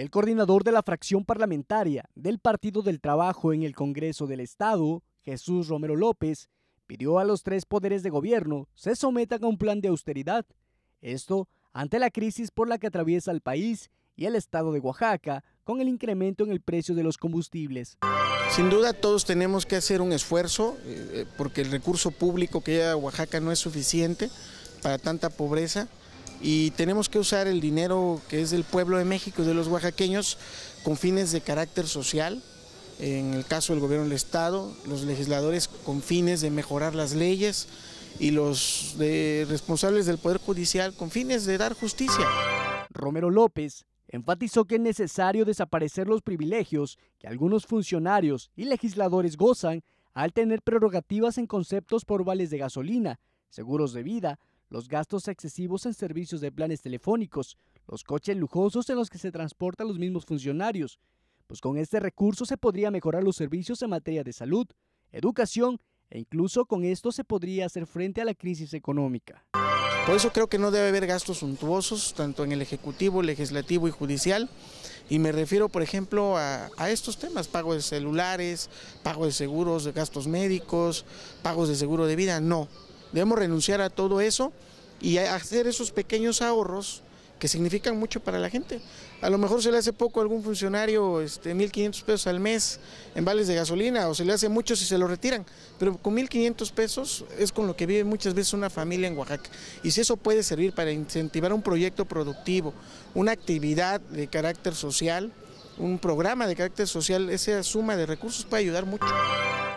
El coordinador de la fracción parlamentaria del Partido del Trabajo en el Congreso del Estado, Jesús Romero López, pidió a los tres poderes de gobierno se sometan a un plan de austeridad. Esto ante la crisis por la que atraviesa el país y el estado de Oaxaca con el incremento en el precio de los combustibles. Sin duda todos tenemos que hacer un esfuerzo eh, eh, porque el recurso público que hay a Oaxaca no es suficiente para tanta pobreza y tenemos que usar el dinero que es del pueblo de México de los oaxaqueños con fines de carácter social, en el caso del gobierno del Estado, los legisladores con fines de mejorar las leyes y los responsables del Poder Judicial con fines de dar justicia. Romero López enfatizó que es necesario desaparecer los privilegios que algunos funcionarios y legisladores gozan al tener prerrogativas en conceptos por vales de gasolina, seguros de vida, los gastos excesivos en servicios de planes telefónicos, los coches lujosos en los que se transportan los mismos funcionarios, pues con este recurso se podría mejorar los servicios en materia de salud, educación e incluso con esto se podría hacer frente a la crisis económica. Por eso creo que no debe haber gastos suntuosos, tanto en el Ejecutivo, Legislativo y Judicial. Y me refiero, por ejemplo, a, estos temas, pago de celulares, pago de seguros, de gastos médicos, pagos de seguro de vida, no. Debemos renunciar a todo eso y hacer esos pequeños ahorros que significan mucho para la gente. A lo mejor se le hace poco a algún funcionario este, 1.500 pesos al mes en vales de gasolina o se le hace mucho si se lo retiran, pero con 1.500 pesos es con lo que vive muchas veces una familia en Oaxaca. Y si eso puede servir para incentivar un proyecto productivo, una actividad de carácter social, un programa de carácter social, esa suma de recursos puede ayudar mucho.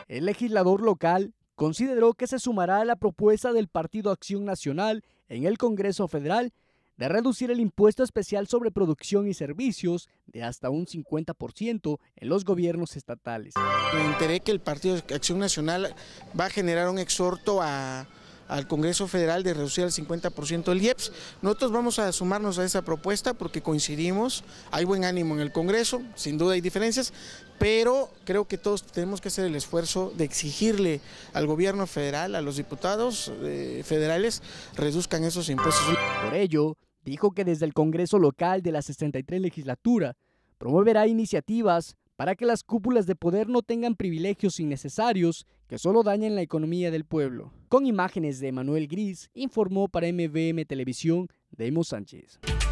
El legislador local consideró que se sumará a la propuesta del Partido Acción Nacional en el Congreso Federal de reducir el impuesto especial sobre producción y servicios de hasta un 50% en los gobiernos estatales. Me enteré que el Partido Acción Nacional va a generar un exhorto a al Congreso Federal de reducir al 50% el IEPS. Nosotros vamos a sumarnos a esa propuesta porque coincidimos, hay buen ánimo en el Congreso, sin duda hay diferencias, pero creo que todos tenemos que hacer el esfuerzo de exigirle al gobierno federal, a los diputados eh, federales, reduzcan esos impuestos. Por ello, dijo que desde el Congreso local de la 63 legislatura promoverá iniciativas para que las cúpulas de poder no tengan privilegios innecesarios que solo dañen la economía del pueblo. Con imágenes de Manuel Gris, informó para MVM Televisión Demo Sánchez.